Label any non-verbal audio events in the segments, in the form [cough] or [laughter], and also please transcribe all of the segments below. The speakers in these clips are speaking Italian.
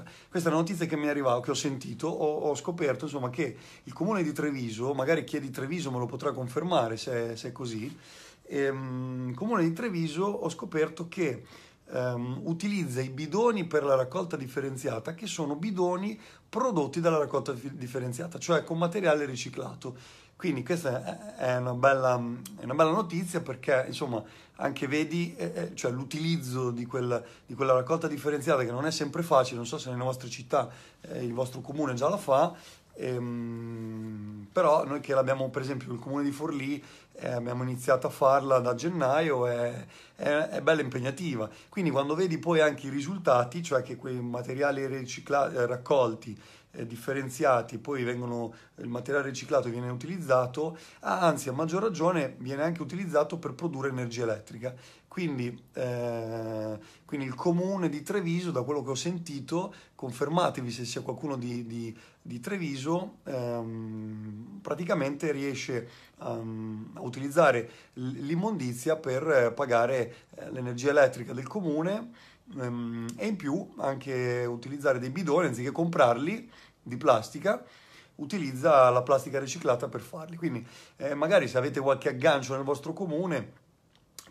Cioè, questa è una notizia che mi è arrivata, che ho sentito, ho, ho scoperto insomma, che il comune di Treviso, magari chi è di Treviso me lo potrà confermare se, se è così, ehm, comune di Treviso ho scoperto che ehm, utilizza i bidoni per la raccolta differenziata che sono bidoni prodotti dalla raccolta differenziata, cioè con materiale riciclato quindi questa è una bella, è una bella notizia perché insomma anche vedi eh, eh, cioè, l'utilizzo di, quel, di, quella raccolta differenziata che non è sempre facile, non so se nelle vostre città eh, il vostro comune già la fa, ehm, però noi che l'abbiamo per esempio il comune di Forlì eh, abbiamo iniziato a farla da gennaio, è, è, è, bella impegnativa. Quindi quando vedi poi anche i risultati, cioè che quei materiali ricicla- raccolti eh, differenziati, poi vengono, il materiale riciclato viene utilizzato, anzi a maggior ragione viene anche utilizzato per produrre energia elettrica. Quindi, eh, quindi il comune di Treviso, da quello che ho sentito, confermatevi se sia qualcuno di, di, di Treviso, ehm, praticamente riesce um, a utilizzare l'immondizia per eh, pagare eh, l'energia elettrica del comune Ehm, e in più anche utilizzare dei bidoni anziché comprarli di plastica utilizza la plastica riciclata per farli quindi eh, magari se avete qualche aggancio nel vostro comune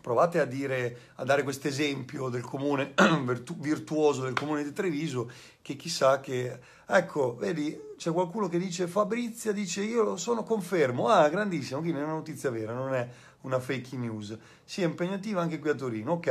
provate a, dire, a dare questo esempio del comune [clears throat] virtuoso del comune di Treviso che chissà che ecco vedi c'è qualcuno che dice Fabrizia dice io sono confermo ah grandissimo quindi è una notizia vera non è una fake news. Sì, è impegnativa anche qui a Torino, ok.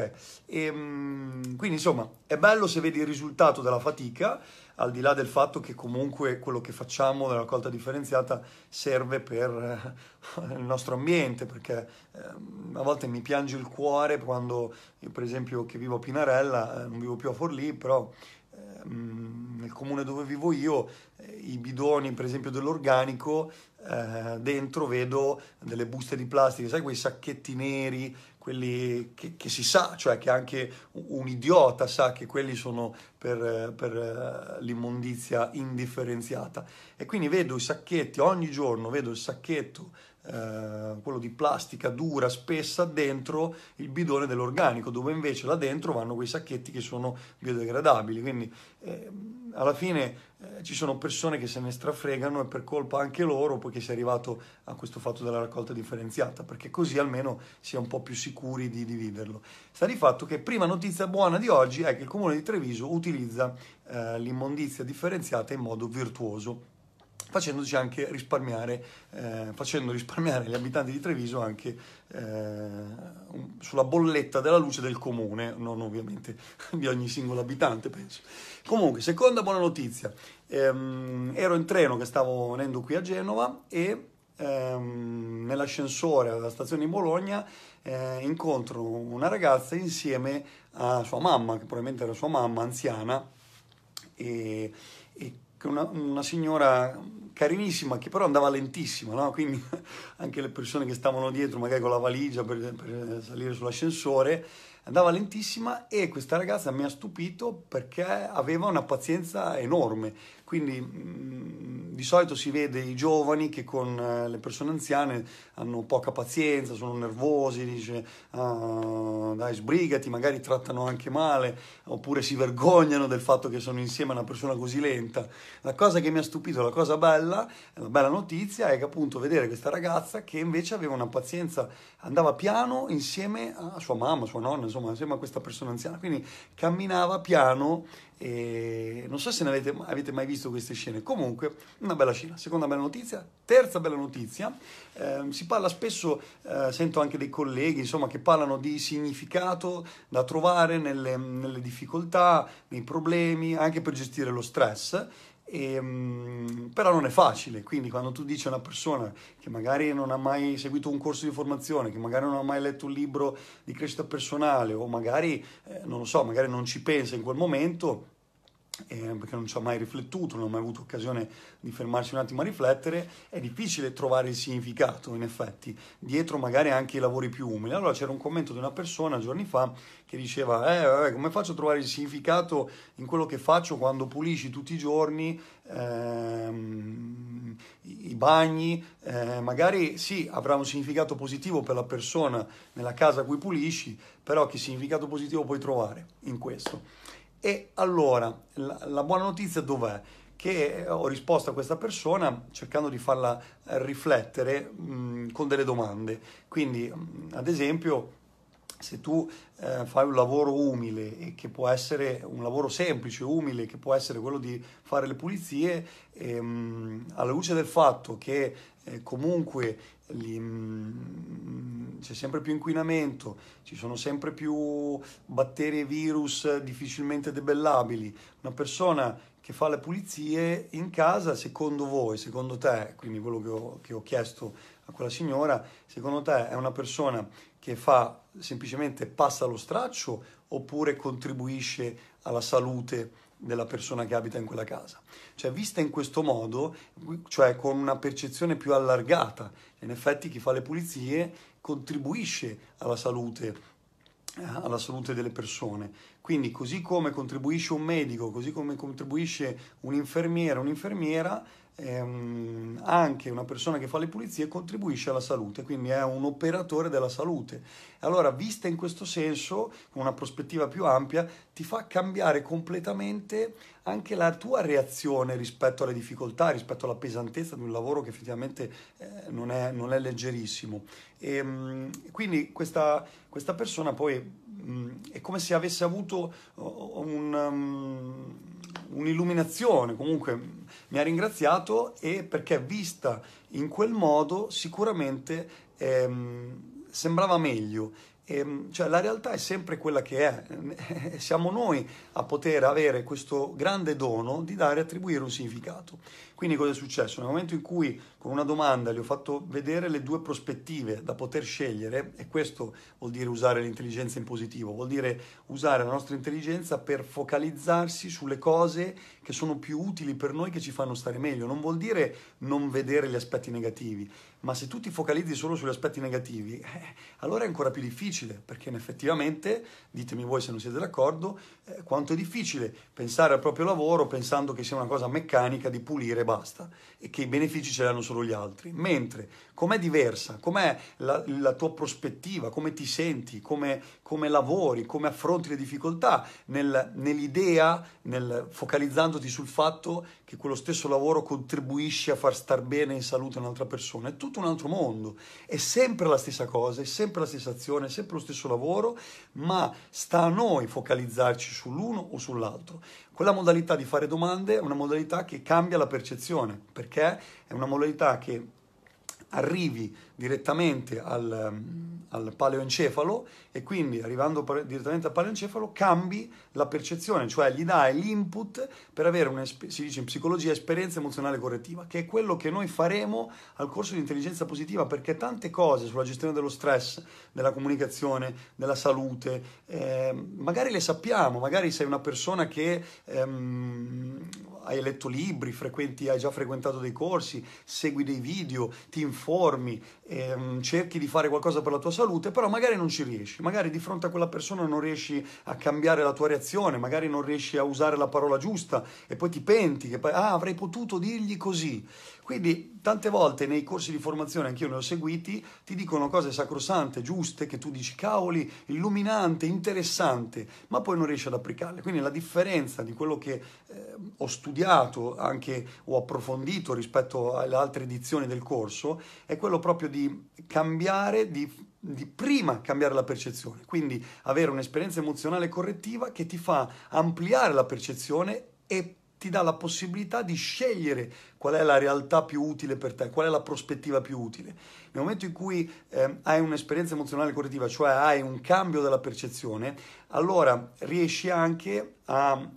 E, ehm, quindi insomma, è bello se vedi il risultato della fatica, al di là del fatto che comunque quello che facciamo nella raccolta differenziata serve per eh, il nostro ambiente, perché ehm, a volte mi piange il cuore quando, io per esempio che vivo a Pinarella, eh, non vivo più a Forlì, però ehm, nel comune dove vivo io eh, i bidoni per esempio dell'organico eh, dentro vedo delle buste di plastica, sai quei sacchetti neri, quelli che, che, si sa, cioè che anche un idiota sa che quelli sono per, per eh, l'immondizia indifferenziata. E quindi vedo i sacchetti, ogni giorno vedo il sacchetto, eh, quello di plastica dura, spessa, dentro il bidone dell'organico, dove invece là dentro vanno quei sacchetti che sono biodegradabili. Quindi... Eh, alla fine eh, ci sono persone che se ne strafregano e per colpa anche loro poiché si è arrivato a questo fatto della raccolta differenziata, perché così almeno si è un po' più sicuri di dividerlo. Sta di fatto che prima notizia buona di oggi è che il comune di Treviso utilizza eh, l'immondizia differenziata in modo virtuoso facendoci anche risparmiare, eh, facendo risparmiare gli abitanti di Treviso anche eh, sulla bolletta della luce del comune, non ovviamente [laughs] di ogni singolo abitante, penso. Comunque, seconda buona notizia, ehm, ero in treno che stavo venendo qui a Genova e ehm, nell'ascensore alla stazione di Bologna eh, incontro una ragazza insieme a sua mamma, che probabilmente era sua mamma anziana, e, e una, una signora carinissima che però andava lentissima, no? quindi [laughs] anche le persone che stavano dietro magari con la valigia per, per salire sull'ascensore andava lentissima e questa ragazza mi ha stupito perché aveva una pazienza enorme. Quindi mm, di solito si vede i giovani che con eh, le persone anziane hanno poca pazienza, sono nervosi, dice ah, dai sbrigati, magari trattano anche male, oppure si vergognano del fatto che sono insieme a una persona così lenta. La cosa che mi ha stupito, la cosa bella, la bella notizia è che appunto vedere questa ragazza che invece aveva una pazienza, andava piano insieme a sua mamma, sua nonna, insomma insomma, sembra questa persona anziana, quindi camminava piano e non so se ne avete, avete mai visto queste scene, comunque una bella scena, seconda bella notizia, terza bella notizia, eh, si parla spesso, eh, sento anche dei colleghi insomma, che parlano di significato da trovare nelle, nelle difficoltà, nei problemi, anche per gestire lo stress e, ehm, però non è facile, quindi quando tu dici a una persona che magari non ha mai seguito un corso di formazione, che magari non ha mai letto un libro di crescita personale o magari, eh, non lo so, magari non ci pensa in quel momento, eh, perché non ci ho mai riflettuto, non ho mai avuto occasione di fermarsi un attimo a riflettere, è difficile trovare il significato, in effetti, dietro magari anche i lavori più umili. Allora c'era un commento di una persona giorni fa che diceva, eh, vabbè, eh, eh, come faccio a trovare il significato in quello che faccio quando pulisci tutti i giorni ehm, i bagni? Eh, magari sì, avrà un significato positivo per la persona nella casa a cui pulisci, però che significato positivo puoi trovare in questo? E allora, la, la buona notizia dov'è? Che eh, ho risposto a questa persona cercando di farla eh, riflettere mh, mm, con delle domande. Quindi, mh, mm, ad esempio, se tu eh, fai un lavoro umile e che può essere un lavoro semplice, umile, che può essere quello di fare le pulizie, ehm, alla luce del fatto che eh, comunque li, mh, mm, c'è sempre più inquinamento, ci sono sempre più batteri e virus difficilmente debellabili, una persona che fa le pulizie in casa, secondo voi, secondo te, quindi quello che ho, che ho chiesto a quella signora, secondo te è una persona che fa semplicemente passa lo straccio oppure contribuisce alla salute della persona che abita in quella casa. Cioè, vista in questo modo, cioè con una percezione più allargata, in effetti chi fa le pulizie contribuisce alla salute eh, alla salute delle persone. Quindi così come contribuisce un medico, così come contribuisce un infermiere, un'infermiera, ehm, anche una persona che fa le pulizie contribuisce alla salute, quindi è un operatore della salute. Allora, vista in questo senso, con una prospettiva più ampia, ti fa cambiare completamente anche la tua reazione rispetto alle difficoltà, rispetto alla pesantezza di un lavoro che effettivamente eh, non, è, non, è, leggerissimo. E, ehm, quindi questa, questa, persona poi mh, mm, è come se avesse avuto oh, oh, un, um, un'illuminazione, comunque mi ha ringraziato e perché vista in quel modo sicuramente ehm, sembrava meglio. E, ehm, cioè, la realtà è sempre quella che è, [laughs] siamo noi a poter avere questo grande dono di dare e attribuire un significato. Quindi cosa è successo? Nel momento in cui con una domanda gli ho fatto vedere le due prospettive da poter scegliere, e questo vuol dire usare l'intelligenza in positivo, vuol dire usare la nostra intelligenza per focalizzarsi sulle cose che sono più utili per noi, che ci fanno stare meglio. Non vuol dire non vedere gli aspetti negativi, ma se tu ti focalizzi solo sugli aspetti negativi, eh, allora è ancora più difficile, perché effettivamente, ditemi voi se non siete d'accordo, quanto è difficile pensare al proprio lavoro pensando che sia una cosa meccanica di pulire e basta e che i benefici ce li hanno solo gli altri. Mentre com'è diversa, com'è la, la tua prospettiva, come ti senti, come, come lavori, come affronti le difficoltà nel, nell'idea, nel, focalizzandoti sul fatto che quello stesso lavoro contribuisce a far star bene in salute un'altra persona. È tutto un altro mondo, è sempre la stessa cosa, è sempre la stessa azione, è sempre lo stesso lavoro, ma sta a noi focalizzarci sull'uno o sull'altro. Quella modalità di fare domande è una modalità che cambia la percezione, perché è una modalità che arrivi direttamente al, mm, al paleoencefalo e quindi arrivando direttamente al paleoencefalo cambi la percezione, cioè gli dai l'input per avere, una, si dice in psicologia, esperienza emozionale correttiva, che è quello che noi faremo al corso di intelligenza positiva, perché tante cose sulla gestione dello stress, della comunicazione, della salute, eh, magari le sappiamo, magari sei una persona che... Ehm, hai letto libri, frequenti, hai già frequentato dei corsi, segui dei video, ti informi, ehm, cerchi di fare qualcosa per la tua salute, però magari non ci riesci, magari di fronte a quella persona non riesci a cambiare la tua reazione, magari non riesci a usare la parola giusta e poi ti penti che poi, ah, avrei potuto dirgli così. Quindi tante volte nei corsi di formazione, anch'io ne ho seguiti, ti dicono cose sacrosante, giuste, che tu dici cavoli, illuminante, interessante, ma poi non riesci ad applicarle. Quindi la differenza di quello che eh, ho studiato, anche ho approfondito rispetto alle altre edizioni del corso, è quello proprio di cambiare, di, di prima cambiare la percezione. Quindi avere un'esperienza emozionale correttiva che ti fa ampliare la percezione e poi ti dà la possibilità di scegliere qual è la realtà più utile per te, qual è la prospettiva più utile. Nel momento in cui eh, hai un'esperienza emozionale correttiva, cioè hai un cambio della percezione, allora riesci anche a,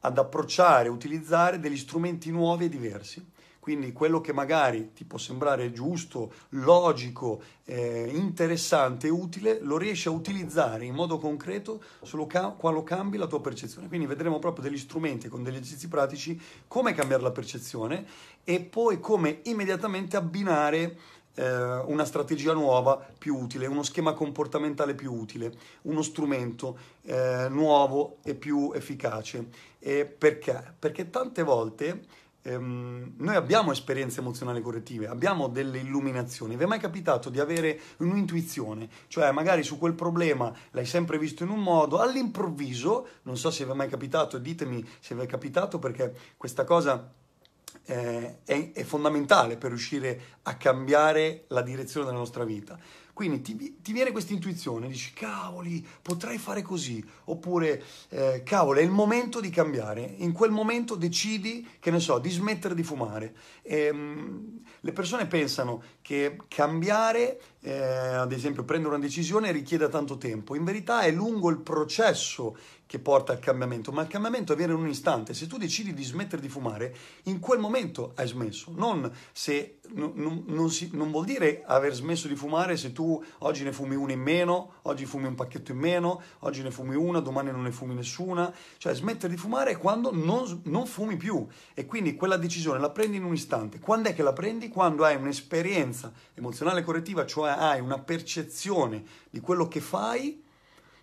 ad approcciare, utilizzare degli strumenti nuovi e diversi. Quindi quello che magari ti può sembrare giusto, logico, eh, interessante, utile, lo riesci a utilizzare in modo concreto solo ca- quando cambi la tua percezione. Quindi vedremo proprio degli strumenti con degli esercizi pratici come cambiare la percezione e poi come immediatamente abbinare eh, una strategia nuova più utile, uno schema comportamentale più utile, uno strumento eh, nuovo e più efficace. E perché? Perché tante volte ehm, noi abbiamo esperienze emozionali correttive, abbiamo delle illuminazioni. Vi è mai capitato di avere un'intuizione? Cioè, magari su quel problema l'hai sempre visto in un modo, all'improvviso, non so se vi è mai capitato, ditemi se vi è capitato perché questa cosa eh, è, è, fondamentale per riuscire a cambiare la direzione della nostra vita. Quindi ti, ti viene questa intuizione, dici cavoli, potrei fare così, oppure eh, cavolo, è il momento di cambiare, in quel momento decidi, che ne so, di smettere di fumare. E, ehm, mh, le persone pensano che cambiare, eh, ad esempio prendere una decisione, richieda tanto tempo, in verità è lungo il processo che porta al cambiamento, ma il cambiamento avviene in un istante. Se tu decidi di smettere di fumare, in quel momento hai smesso. Non, se, non, non, non, si, non vuol dire aver smesso di fumare se tu oggi ne fumi una in meno, oggi fumi un pacchetto in meno, oggi ne fumi una, domani non ne fumi nessuna. Cioè smettere di fumare è quando non fumi più. E quindi quella decisione la prendi in un istante. Quando è che la prendi? Quando hai un'esperienza emozionale correttiva, cioè hai una percezione di quello che fai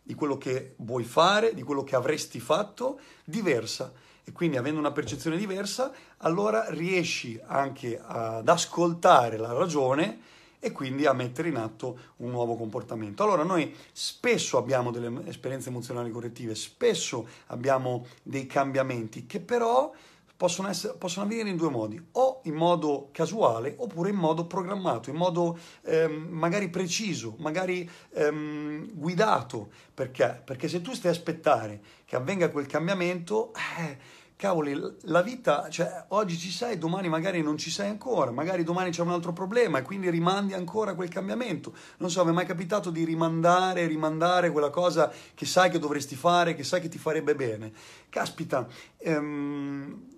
di quello che vuoi fare, di quello che avresti fatto, diversa. E quindi avendo una percezione diversa, allora riesci anche ad ascoltare la ragione e quindi a mettere in atto un nuovo comportamento. Allora noi spesso abbiamo delle esperienze emozionali correttive, spesso abbiamo dei cambiamenti che però possono, essere, possono, avvenire in due modi, o in modo casuale oppure in modo programmato, in modo ehm, magari preciso, magari ehm, guidato. Perché? Perché se tu stai a aspettare che avvenga quel cambiamento, eh, cavoli, la vita, cioè oggi ci sei, domani magari non ci sei ancora, magari domani c'è un altro problema e quindi rimandi ancora quel cambiamento. Non so, mi è mai capitato di rimandare, rimandare quella cosa che sai che dovresti fare, che sai che ti farebbe bene. Caspita, ehm,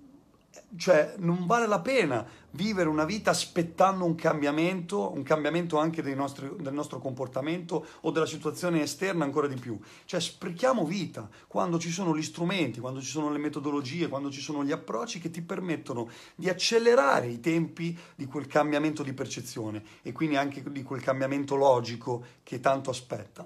cioè non vale la pena vivere una vita aspettando un cambiamento, un cambiamento anche nostri, del nostro comportamento o della situazione esterna ancora di più. Cioè sprechiamo vita quando ci sono gli strumenti, quando ci sono le metodologie, quando ci sono gli approcci che ti permettono di accelerare i tempi di quel cambiamento di percezione e quindi anche di quel cambiamento logico che tanto aspetta.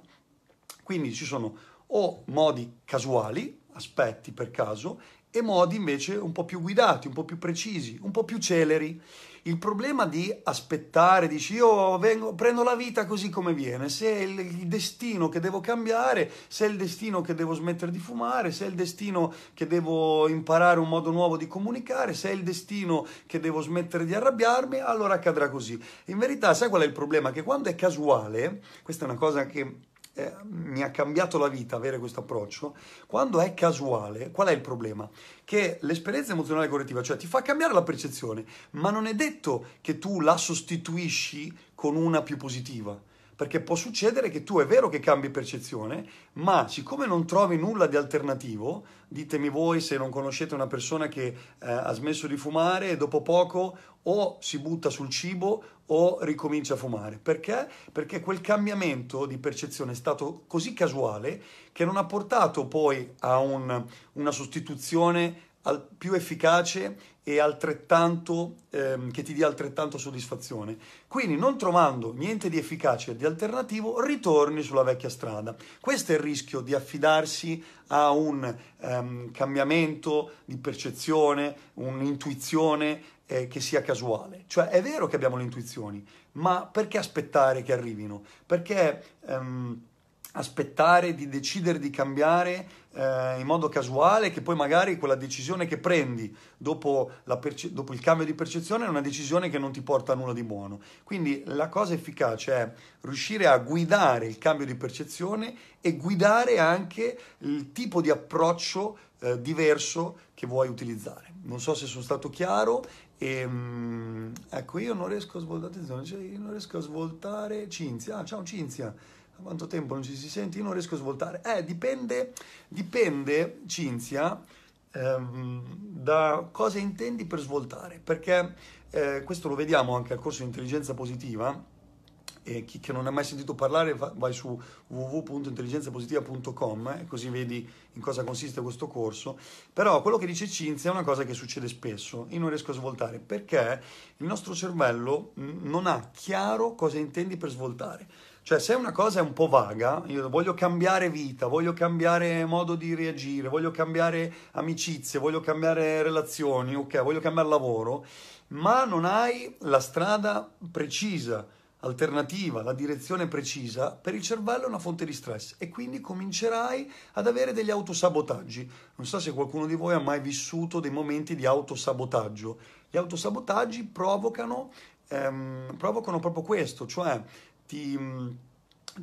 Quindi ci sono o modi casuali, aspetti per caso, e modi invece un po' più guidati, un po' più precisi, un po' più celeri. Il problema di aspettare, dici io vengo, prendo la vita così come viene, se è il destino che devo cambiare, se è il destino che devo smettere di fumare, se è il destino che devo imparare un modo nuovo di comunicare, se è il destino che devo smettere di arrabbiarmi, allora accadrà così. In verità sai qual è il problema? Che quando è casuale, questa è una cosa che eh, mi ha cambiato la vita avere questo approccio, quando è casuale, qual è il problema? Che l'esperienza emozionale correttiva, cioè ti fa cambiare la percezione, ma non è detto che tu la sostituisci con una più positiva perché può succedere che tu è vero che cambi percezione, ma siccome non trovi nulla di alternativo, ditemi voi se non conoscete una persona che eh, ha smesso di fumare e dopo poco o si butta sul cibo o ricomincia a fumare. Perché? Perché quel cambiamento di percezione è stato così casuale che non ha portato poi a un, una sostituzione al, più efficace e altrettanto ehm, che ti dia altrettanto soddisfazione. Quindi, non trovando niente di efficace e di alternativo, ritorni sulla vecchia strada. Questo è il rischio di affidarsi a un ehm, cambiamento di percezione, un'intuizione eh, che sia casuale. Cioè, è vero che abbiamo le intuizioni, ma perché aspettare che arrivino? Perché ehm, aspettare di decidere di cambiare eh, in modo casuale che poi magari quella decisione che prendi dopo, perce- dopo, il cambio di percezione è una decisione che non ti porta a nulla di buono. Quindi la cosa efficace è riuscire a guidare il cambio di percezione e guidare anche il tipo di approccio eh, diverso che vuoi utilizzare. Non so se sono stato chiaro. E, ehm, ecco, io non riesco a svoltare, attenzione, cioè non riesco a svoltare Cinzia. Ah, ciao Cinzia. Da quanto tempo non ci si sente? Io non riesco a svoltare. Eh, dipende, dipende Cinzia, ehm, da cosa intendi per svoltare. Perché eh, questo lo vediamo anche al corso di intelligenza positiva. E chi non ha mai sentito parlare vai su www.intelligenzapositiva.com e eh, così vedi in cosa consiste questo corso. Però quello che dice Cinzia è una cosa che succede spesso, io non riesco a svoltare, perché il nostro cervello mm, non ha chiaro cosa intendi per svoltare. Cioè, se una cosa è un po' vaga, io voglio cambiare vita, voglio cambiare modo di reagire, voglio cambiare amicizie, voglio cambiare relazioni, ok, voglio cambiare lavoro, ma non hai la strada precisa, alternativa, la direzione precisa, per il cervello è una fonte di stress e quindi comincerai ad avere degli autosabotaggi. Non so se qualcuno di voi ha mai vissuto dei momenti di autosabotaggio. Gli autosabotaggi provocano, ehm, provocano proprio questo, cioè ti,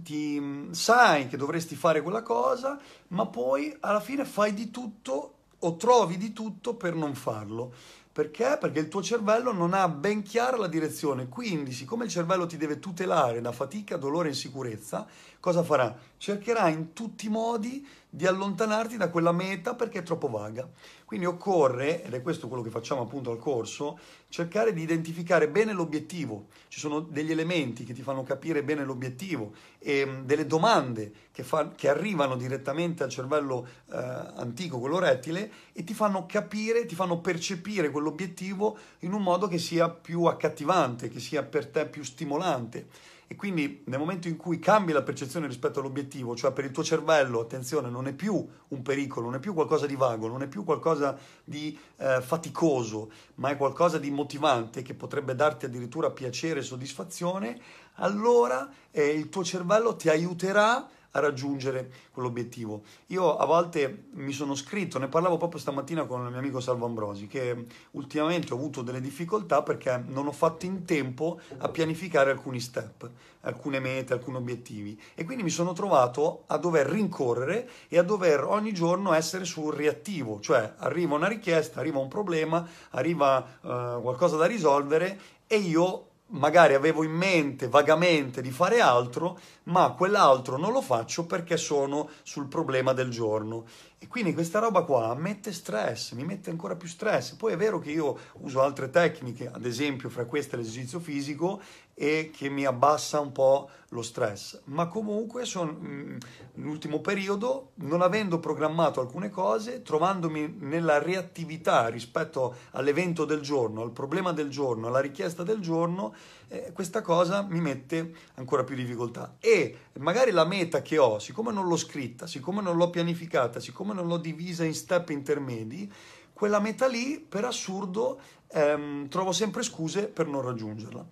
ti sai che dovresti fare quella cosa, ma poi alla fine fai di tutto o trovi di tutto per non farlo. Perché? Perché il tuo cervello non ha ben chiara la direzione. Quindi, siccome il cervello ti deve tutelare da fatica, dolore e insicurezza, cosa farà? cercherà in tutti i modi di allontanarti da quella meta perché è troppo vaga. Quindi occorre, ed è questo quello che facciamo appunto al corso, cercare di identificare bene l'obiettivo. Ci sono degli elementi che ti fanno capire bene l'obiettivo e mm, delle domande che, fa, che arrivano direttamente al cervello eh, antico, quello rettile, e ti fanno capire, ti fanno percepire quell'obiettivo in un modo che sia più accattivante, che sia per te più stimolante. E quindi nel momento in cui cambi la percezione rispetto all'obiettivo, cioè per il tuo cervello, attenzione, non è più un pericolo, non è più qualcosa di vago, non è più qualcosa di eh, faticoso, ma è qualcosa di motivante che potrebbe darti addirittura piacere e soddisfazione, allora eh, il tuo cervello ti aiuterà a a raggiungere quell'obiettivo. Io a volte mi sono scritto, ne parlavo proprio stamattina con il mio amico Salvo Ambrosi, che ultimamente ho avuto delle difficoltà perché non ho fatto in tempo a pianificare alcuni step, alcune mete, alcuni obiettivi e quindi mi sono trovato a dover rincorrere e a dover ogni giorno essere sul reattivo, cioè arriva una richiesta, arriva un problema, arriva eh, qualcosa da risolvere e io magari avevo in mente vagamente di fare altro, ma quell'altro non lo faccio perché sono sul problema del giorno. E quindi questa roba qua mette stress, mi mette ancora più stress. Poi è vero che io uso altre tecniche, ad esempio fra queste l'esercizio fisico, e che mi abbassa un po' lo stress. Ma comunque sono mm, l'ultimo periodo, non avendo programmato alcune cose, trovandomi nella reattività rispetto all'evento del giorno, al problema del giorno, alla richiesta del giorno, eh, questa cosa mi mette ancora più difficoltà. E magari la meta che ho, siccome non l'ho scritta, siccome non l'ho pianificata, siccome non l'ho divisa in step intermedi, quella meta lì, per assurdo, ehm, trovo sempre scuse per non raggiungerla.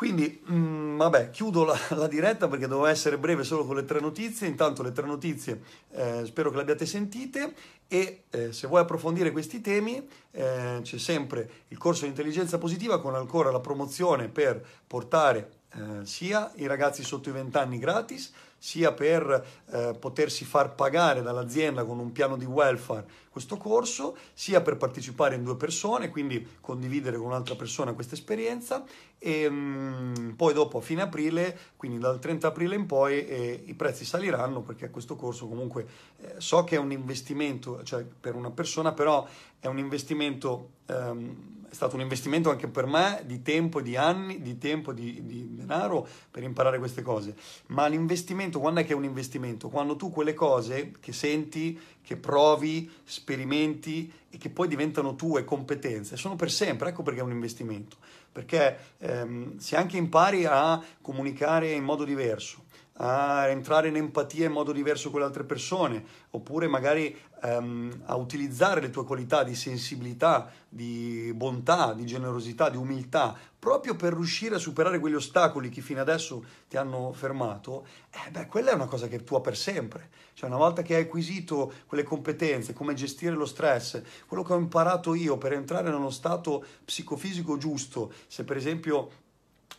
Quindi, mh, mm, vabbè, chiudo la, la, diretta perché dovevo essere breve solo con le tre notizie. Intanto le tre notizie eh, spero che le abbiate sentite e eh, se vuoi approfondire questi temi eh, c'è sempre il corso di intelligenza positiva con ancora la promozione per portare eh, sia i ragazzi sotto i 20 anni gratis, sia per eh, potersi far pagare dall'azienda con un piano di welfare questo corso, sia per partecipare in due persone, quindi condividere con un'altra persona questa esperienza e ehm, mh, poi dopo a fine aprile, quindi dal 30 aprile in poi eh, i prezzi saliranno perché questo corso comunque eh, so che è un investimento, cioè per una persona, però è un investimento ehm, è stato un investimento anche per me di tempo, di anni, di tempo, di, di denaro per imparare queste cose. Ma l'investimento, quando è che è un investimento? Quando tu quelle cose che senti, che provi, sperimenti e che poi diventano tue competenze, sono per sempre, ecco perché è un investimento. Perché ehm, se anche impari a comunicare in modo diverso, a entrare in empatia in modo diverso con le altre persone, oppure magari um, a utilizzare le tue qualità di sensibilità, di bontà, di generosità, di umiltà, proprio per riuscire a superare quegli ostacoli che fino adesso ti hanno fermato, eh beh, quella è una cosa che è tua per sempre. Cioè, una volta che hai acquisito quelle competenze, come gestire lo stress, quello che ho imparato io per entrare in uno stato psicofisico giusto, se per esempio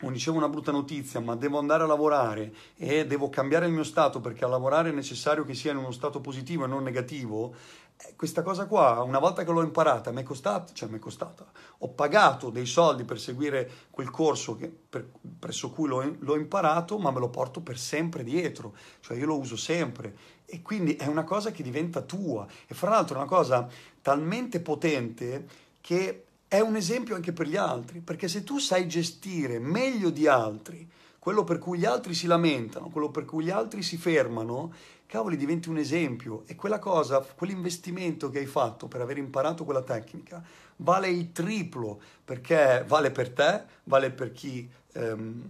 o ricevo una brutta notizia, ma devo andare a lavorare e devo cambiare il mio stato perché a lavorare è necessario che sia in uno stato positivo e non negativo, eh, questa cosa qua, una volta che l'ho imparata, mi è costata, cioè mi è costata, ho pagato dei soldi per seguire quel corso che, per, presso cui l'ho, l'ho imparato, ma me lo porto per sempre dietro, cioè io lo uso sempre e quindi è una cosa che diventa tua e fra l'altro è una cosa talmente potente che è un esempio anche per gli altri, perché se tu sai gestire meglio di altri quello per cui gli altri si lamentano, quello per cui gli altri si fermano, cavoli, diventi un esempio e quella cosa, quell'investimento che hai fatto per aver imparato quella tecnica vale il triplo perché vale per te, vale per chi, ehm,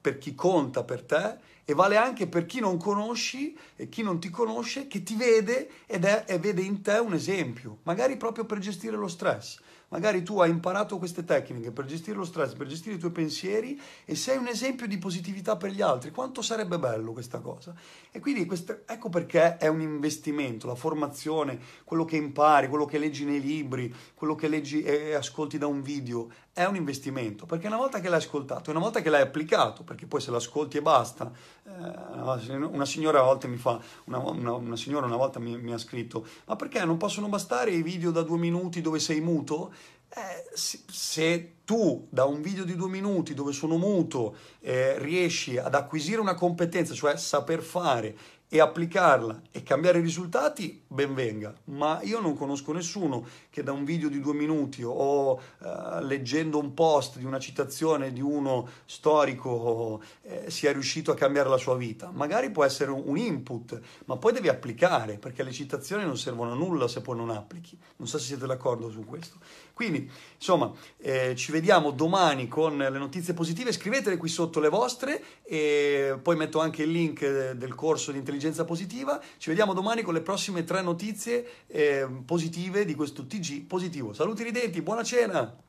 per chi conta per te e vale anche per chi non conosci e chi non ti conosce, che ti vede ed è, e vede in te un esempio, magari proprio per gestire lo stress. Magari tu hai imparato queste tecniche per gestire lo stress, per gestire i tuoi pensieri e sei un esempio di positività per gli altri. Quanto sarebbe bello questa cosa? E quindi questa, ecco perché è un investimento, la formazione, quello che impari, quello che leggi nei libri, quello che leggi e ascolti da un video, è un investimento, perché una volta che l'hai ascoltato, una volta che l'hai applicato, perché poi se l'ascolti e basta, eh, una signora, una, fa, una, una signora una volta mi, mi ha scritto, ma perché non possono bastare i video da due minuti dove sei muto? Eh, se tu da un video di due minuti dove sono muto eh, riesci ad acquisire una competenza, cioè saper fare e applicarla e cambiare i risultati, ben venga. Ma io non conosco nessuno che da un video di due minuti o eh, leggendo un post di una citazione di uno storico eh, sia riuscito a cambiare la sua vita. Magari può essere un input, ma poi devi applicare, perché le citazioni non servono a nulla se poi non applichi. Non so se siete d'accordo su questo. Quindi, insomma, eh, ci vediamo domani con le notizie positive. Scrivetele qui sotto le vostre e poi metto anche il link eh, del corso di intelligenza positiva. Ci vediamo domani con le prossime tre notizie eh, positive di questo TG positivo. Saluti ridenti, buona cena!